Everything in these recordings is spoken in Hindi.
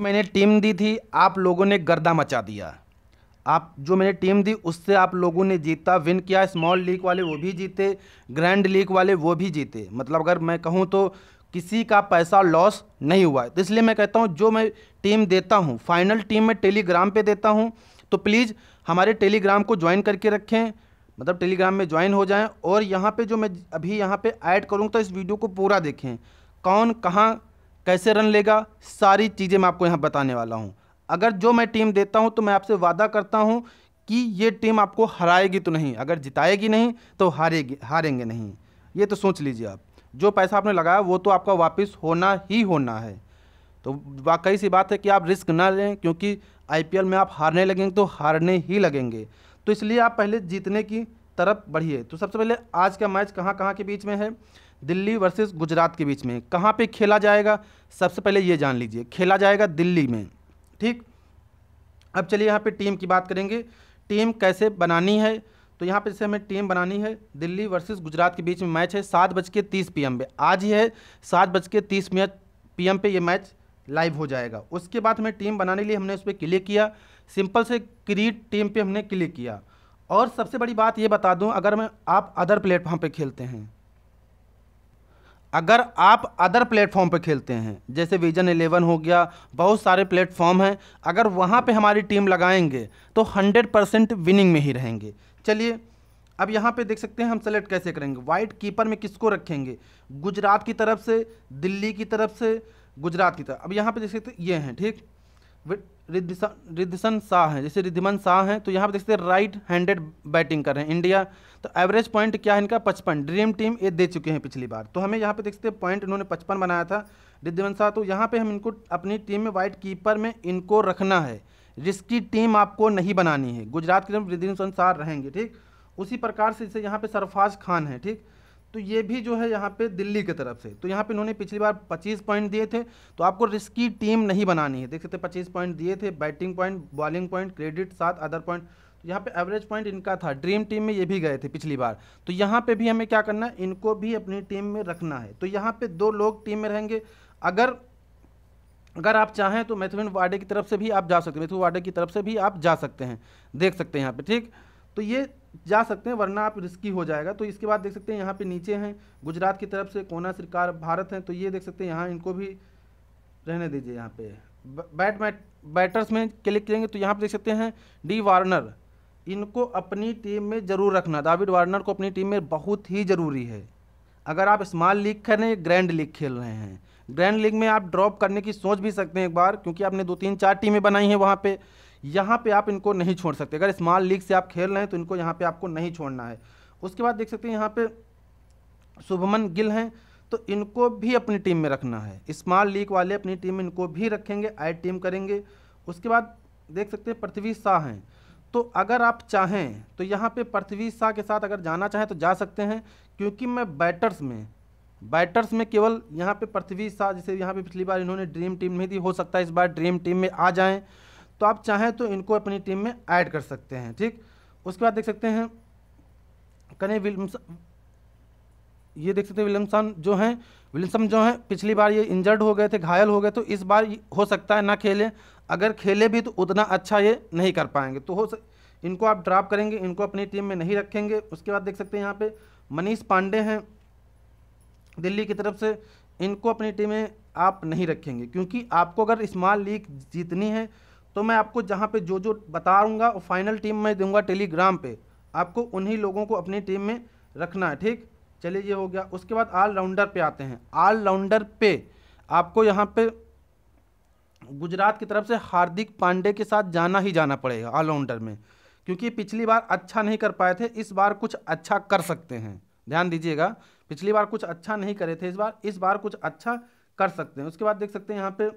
मैंने टीम दी थी आप लोगों ने गर्दा मचा दिया आप जो मैंने टीम दी उससे आप लोगों ने जीता विन किया स्मॉल लीग वाले वो भी जीते ग्रैंड लीग वाले वो भी जीते मतलब अगर मैं कहूँ तो किसी का पैसा लॉस नहीं हुआ है तो इसलिए मैं कहता हूँ जो मैं टीम देता हूँ फाइनल टीम मैं टेलीग्राम पे देता हूँ तो प्लीज़ हमारे टेलीग्राम को ज्वाइन करके रखें मतलब टेलीग्राम में ज्वाइन हो जाएं और यहाँ पे जो मैं अभी यहाँ पे ऐड करूँगा तो इस वीडियो को पूरा देखें कौन कहाँ कैसे रन लेगा सारी चीज़ें मैं आपको यहाँ बताने वाला हूँ अगर जो मैं टीम देता हूँ तो मैं आपसे वादा करता हूँ कि ये टीम आपको हराएगी तो नहीं अगर जिताएगी नहीं तो हारेगी हारेंगे नहीं ये तो सोच लीजिए आप जो पैसा आपने लगाया वो तो आपका वापस होना ही होना है तो वाकई सी बात है कि आप रिस्क ना लें क्योंकि आईपीएल में आप हारने लगेंगे तो हारने ही लगेंगे तो इसलिए आप पहले जीतने की तरफ बढ़िए तो सबसे पहले आज का मैच कहाँ कहाँ के बीच में है दिल्ली वर्सेस गुजरात के बीच में कहाँ पे खेला जाएगा सबसे पहले ये जान लीजिए खेला जाएगा दिल्ली में ठीक अब चलिए यहाँ पे टीम की बात करेंगे टीम कैसे बनानी है तो यहाँ पे जैसे हमें टीम बनानी है दिल्ली वर्सेस गुजरात के बीच में मैच है सात बज के तीस पी पे आज ही है सात बज के तीस मिनट पी पे ये मैच लाइव हो जाएगा उसके बाद हमें टीम बनाने के लिए हमने उस पर क्लिक किया सिंपल से क्रीड टीम पर हमने क्लिक किया और सबसे बड़ी बात ये बता दूं अगर मैं आप अदर प्लेटफॉर्म पे खेलते हैं अगर आप अदर प्लेटफॉर्म पर खेलते हैं जैसे विजन एलेवन हो गया बहुत सारे प्लेटफॉर्म हैं अगर वहाँ पे हमारी टीम लगाएंगे तो 100 परसेंट विनिंग में ही रहेंगे चलिए अब यहाँ पे देख सकते हैं हम सेलेक्ट कैसे करेंगे वाइट कीपर में किसको रखेंगे गुजरात की तरफ से दिल्ली की तरफ से गुजरात की तरफ अब यहाँ पे देख सकते हैं ये हैं ठीक रिद्धिसन शाह हैं जैसे रिद्धिमन शाह हैं तो यहाँ पर देखते हैं राइट हैंडेड बैटिंग कर रहे हैं इंडिया तो एवरेज पॉइंट क्या है इनका पचपन ड्रीम टीम ये दे चुके हैं पिछली बार तो हमें यहाँ पे देखते हैं पॉइंट इन्होंने पचपन बनाया था रिद्धिमन शाह तो यहाँ पे हम इनको अपनी टीम में वाइट कीपर में इनको रखना है जिसकी टीम आपको नहीं बनानी है गुजरात के रिद्धिमसन शाह रहेंगे ठीक उसी प्रकार से जैसे यहाँ पर सरफाज खान है ठीक तो ये भी जो है यहाँ पे दिल्ली की तरफ से तो यहाँ पे इन्होंने पिछली बार 25 पॉइंट दिए थे तो आपको रिस्की टीम नहीं बनानी है देख सकते 25 पॉइंट दिए थे batting point bowling point credit सात अदर पॉइंट तो यहाँ पे एवरेज पॉइंट इनका था ड्रीम टीम में ये भी गए थे पिछली बार तो यहाँ पे भी हमें क्या करना है इनको भी अपनी टीम में रखना है तो यहाँ पे दो लोग टीम में रहेंगे अगर अगर आप चाहें तो मैथविन वाडे की तरफ से भी आप जा सकते हैं मैथविन वाडे की तरफ से भी आप जा सकते हैं देख सकते हैं यहाँ पे ठीक तो ये जा सकते हैं वरना आप रिस्की हो जाएगा तो इसके बाद देख सकते हैं यहाँ पे नीचे हैं गुजरात की तरफ से कोना सरकार भारत हैं तो ये देख सकते हैं यहाँ इनको भी रहने दीजिए यहाँ पे बैट मैट बैटर्स में क्लिक करेंगे तो यहाँ पे देख सकते हैं डी वार्नर इनको अपनी टीम में ज़रूर रखना डाविड वार्नर को अपनी टीम में बहुत ही ज़रूरी है अगर आप स्मॉल लीग खेल रहे हैं ग्रैंड लीग खेल रहे हैं ग्रैंड लीग में आप ड्रॉप करने की सोच भी सकते हैं एक बार क्योंकि आपने दो तीन चार टीमें बनाई हैं वहाँ पर यहाँ पे आप इनको नहीं छोड़ सकते अगर स्मॉल लीग से आप खेल रहे हैं तो इनको यहाँ पे आपको नहीं छोड़ना है उसके बाद देख सकते हैं यहाँ पे शुभमन गिल हैं तो इनको भी अपनी टीम में रखना है स्मॉल लीग वाले अपनी टीम में इनको भी रखेंगे आई टीम करेंगे उसके बाद देख सकते हैं पृथ्वी शाह हैं तो अगर आप चाहें तो यहाँ पे पृथ्वी शाह के साथ अगर जाना चाहें तो जा सकते हैं क्योंकि मैं बैटर्स में बैटर्स में केवल यहाँ पे पृथ्वी शाह जैसे यहाँ पे पिछली बार इन्होंने ड्रीम टीम नहीं दी हो सकता है इस बार ड्रीम टीम में आ जाएं तो आप चाहें तो इनको अपनी टीम में ऐड कर सकते हैं ठीक उसके बाद देख सकते हैं कने विलियमसन ये देख सकते हैं विलियमसन जो हैं विलियमसन जो हैं पिछली बार ये इंजर्ड हो गए थे घायल हो गए तो इस बार हो सकता है ना खेले अगर खेले भी तो उतना अच्छा ये नहीं कर पाएंगे तो हो सक इनको आप ड्राप करेंगे इनको अपनी टीम में नहीं रखेंगे उसके बाद देख सकते हैं यहाँ पे मनीष पांडे हैं दिल्ली की तरफ से इनको अपनी टीम में आप नहीं रखेंगे क्योंकि आपको अगर स्मॉल लीग जीतनी है तो मैं आपको जहाँ पे जो जो रूँगा वो फाइनल टीम मैं दूंगा टेलीग्राम पे आपको उन्हीं लोगों को अपनी टीम में रखना है ठीक चलिए ये हो गया उसके बाद ऑलराउंडर पे आते हैं ऑलराउंडर पे आपको यहाँ पे गुजरात की तरफ से हार्दिक पांडे के साथ जाना ही जाना पड़ेगा ऑलराउंडर में क्योंकि पिछली बार अच्छा नहीं कर पाए थे इस बार कुछ अच्छा कर सकते हैं ध्यान दीजिएगा पिछली बार कुछ अच्छा नहीं करे थे इस बार इस बार कुछ अच्छा कर सकते हैं उसके बाद देख सकते हैं यहाँ पे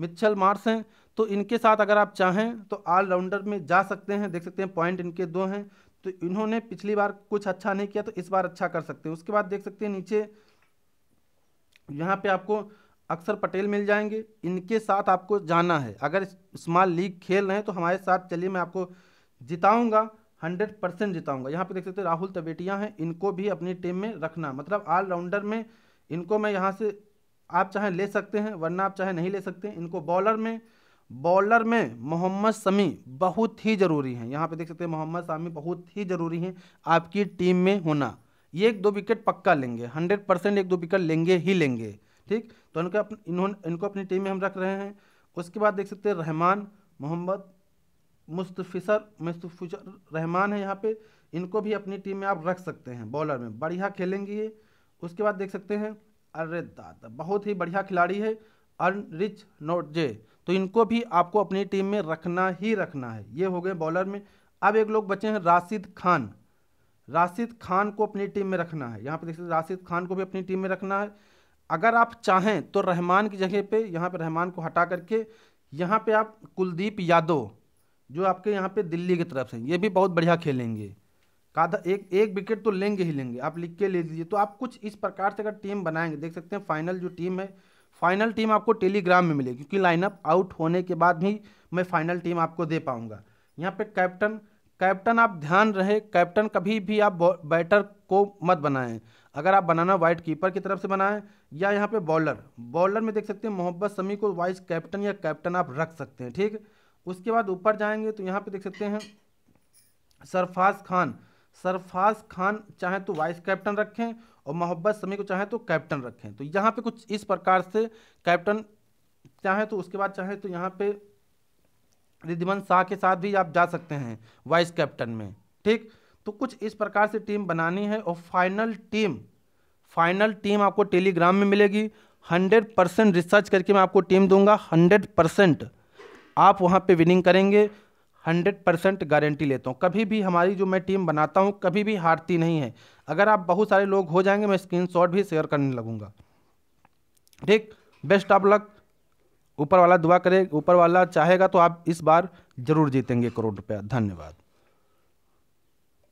मिच्छल मार्स हैं तो इनके साथ अगर आप चाहें तो ऑलराउंडर में जा सकते हैं देख सकते हैं पॉइंट इनके दो हैं तो इन्होंने पिछली बार कुछ अच्छा नहीं किया तो इस बार अच्छा कर सकते हैं उसके बाद देख सकते हैं नीचे यहाँ पे आपको अक्सर पटेल मिल जाएंगे इनके साथ आपको जाना है अगर स्मॉल लीग खेल रहे हैं तो हमारे साथ चलिए मैं आपको जिताऊँगा हंड्रेड परसेंट जिताऊँगा यहाँ पर देख सकते हैं राहुल तवेटिया हैं इनको भी अपनी टीम में रखना मतलब ऑलराउंडर में इनको मैं यहाँ से आप चाहे ले सकते हैं वरना आप चाहे नहीं ले सकते इनको बॉलर में बॉलर में मोहम्मद शमी बहुत ही ज़रूरी हैं यहाँ पे देख सकते हैं मोहम्मद शामी बहुत ही ज़रूरी हैं आपकी टीम में होना ये एक दो विकेट पक्का लेंगे हंड्रेड परसेंट एक दो विकेट लेंगे ही लेंगे ठीक तो इनका इन्होंने इनको अपनी टीम में हम रख रहे हैं उसके बाद देख सकते हैं रहमान मोहम्मद मुस्तफिसर मुस्तफ़िसर रहमान है यहाँ पर इनको भी अपनी टीम में आप रख सकते हैं बॉलर में बढ़िया खेलेंगे ये उसके बाद देख सकते हैं अरे दादा बहुत ही बढ़िया खिलाड़ी है अनरिच जे तो इनको भी आपको अपनी टीम में रखना ही रखना है ये हो गए बॉलर में अब एक लोग बचे हैं राशिद खान राशिद खान को अपनी टीम में रखना है यहाँ पर देख सकते राशिद खान को भी अपनी टीम में रखना है अगर आप चाहें तो रहमान की जगह पे यहाँ पे रहमान को हटा करके यहाँ पे आप कुलदीप यादव जो आपके यहाँ पे दिल्ली की तरफ से ये भी बहुत बढ़िया खेलेंगे आधा एक एक विकेट तो लेंगे ही लेंगे आप लिख के ले लीजिए तो आप कुछ इस प्रकार से अगर टीम बनाएंगे देख सकते हैं फाइनल जो टीम है फाइनल टीम आपको टेलीग्राम में मिलेगी क्योंकि लाइनअप आउट होने के बाद भी मैं फाइनल टीम आपको दे पाऊंगा यहाँ पे कैप्टन कैप्टन आप ध्यान रहे कैप्टन कभी भी आप बैटर को मत बनाएं अगर आप बनाना वाइट कीपर की तरफ से बनाएं या यहाँ पे बॉलर बॉलर में देख सकते हैं मोहब्बत समी को वाइस कैप्टन या कैप्टन आप रख सकते हैं ठीक उसके बाद ऊपर जाएंगे तो यहाँ पे देख सकते हैं सरफाज खान सरफाज खान चाहें तो वाइस कैप्टन रखें और मोहब्बत समी को चाहें तो कैप्टन रखें तो यहाँ पे कुछ इस प्रकार से कैप्टन चाहें तो उसके बाद चाहें तो यहाँ पे रिधिमन शाह के साथ भी आप जा सकते हैं वाइस कैप्टन में ठीक तो कुछ इस प्रकार से टीम बनानी है और फाइनल टीम फाइनल टीम आपको टेलीग्राम में मिलेगी हंड्रेड परसेंट रिसर्च करके मैं आपको टीम दूंगा हंड्रेड परसेंट आप वहाँ पे विनिंग करेंगे हंड्रेड परसेंट गारंटी लेता हूँ कभी भी हमारी जो मैं टीम बनाता हूँ कभी भी हारती नहीं है अगर आप बहुत सारे लोग हो जाएंगे मैं शॉट भी शेयर करने लगूँगा ठीक बेस्ट ऑफ लक ऊपर वाला दुआ करे ऊपर वाला चाहेगा तो आप इस बार ज़रूर जीतेंगे करोड़ रुपया धन्यवाद